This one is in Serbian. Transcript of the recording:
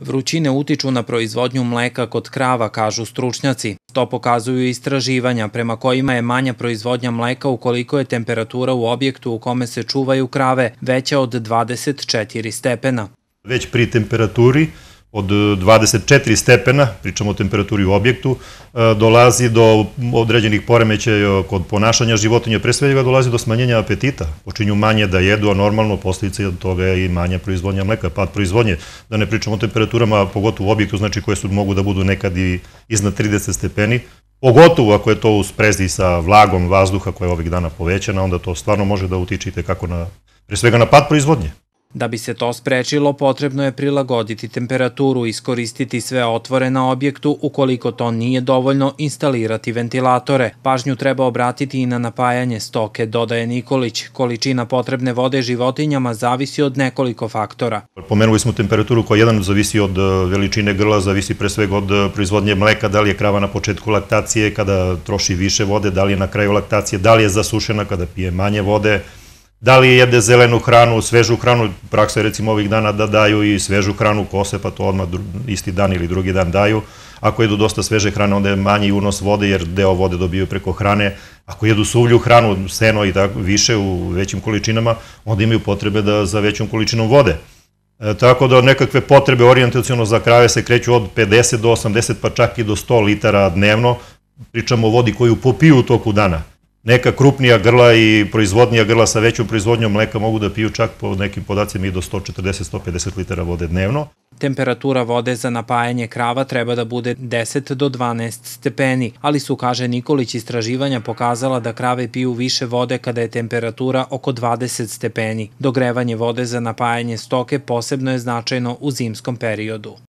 Vrućine utiču na proizvodnju mleka kod krava, kažu stručnjaci. To pokazuju istraživanja prema kojima je manja proizvodnja mleka ukoliko je temperatura u objektu u kome se čuvaju krave veća od 24 stepena. Već pri temperaturi od 24 e, stepena, pričamo o temperaturi u objektu, e, dolazi do određenih poremećaja kod ponašanja životinja, pre svega dolazi do smanjenja apetita, počinju manje da jedu, a normalno posljedice od toga je i manja proizvodnja mleka, pad proizvodnje, da ne pričamo o temperaturama, pogotovo u objektu, znači koje su mogu da budu nekad i iznad 30 stepeni, Pogotovo ako je to u sprezi sa vlagom vazduha koja je ovih dana povećana, onda to stvarno može da utiče i tekako na, pre svega na pad proizvodnje. Da bi se to sprečilo, potrebno je prilagoditi temperaturu, iskoristiti sve otvore na objektu, ukoliko to nije dovoljno, instalirati ventilatore. Pažnju treba obratiti i na napajanje stoke, dodaje Nikolić. Količina potrebne vode životinjama zavisi od nekoliko faktora. Pomenuli smo temperaturu koja jedan zavisi od e, veličine grla, zavisi pre svega od e, proizvodnje mleka, da li je krava na početku laktacije, kada troši više vode, da li je na kraju laktacije, da li je zasušena kada pije manje vode, da li jede zelenu hranu, svežu hranu, praksa je recimo ovih dana da daju i svežu hranu kose, pa to odmah isti dan ili drugi dan daju. Ako jedu dosta sveže hrane, onda je manji unos vode, jer deo vode dobiju preko hrane. Ako jedu suvlju hranu, seno i tako više u većim količinama, onda imaju potrebe da za većom količinom vode. E, tako da nekakve potrebe orijentacijono za krave se kreću od 50 do 80, pa čak i do 100 litara dnevno. Pričamo o vodi koju popiju u toku dana neka krupnija grla i proizvodnija grla sa većom proizvodnjom mleka mogu da piju čak po nekim podacima i do 140-150 litara vode dnevno. Temperatura vode za napajanje krava treba da bude 10 do 12 stepeni, ali su, kaže Nikolić, istraživanja pokazala da krave piju više vode kada je temperatura oko 20 stepeni. Dogrevanje vode za napajanje stoke posebno je značajno u zimskom periodu.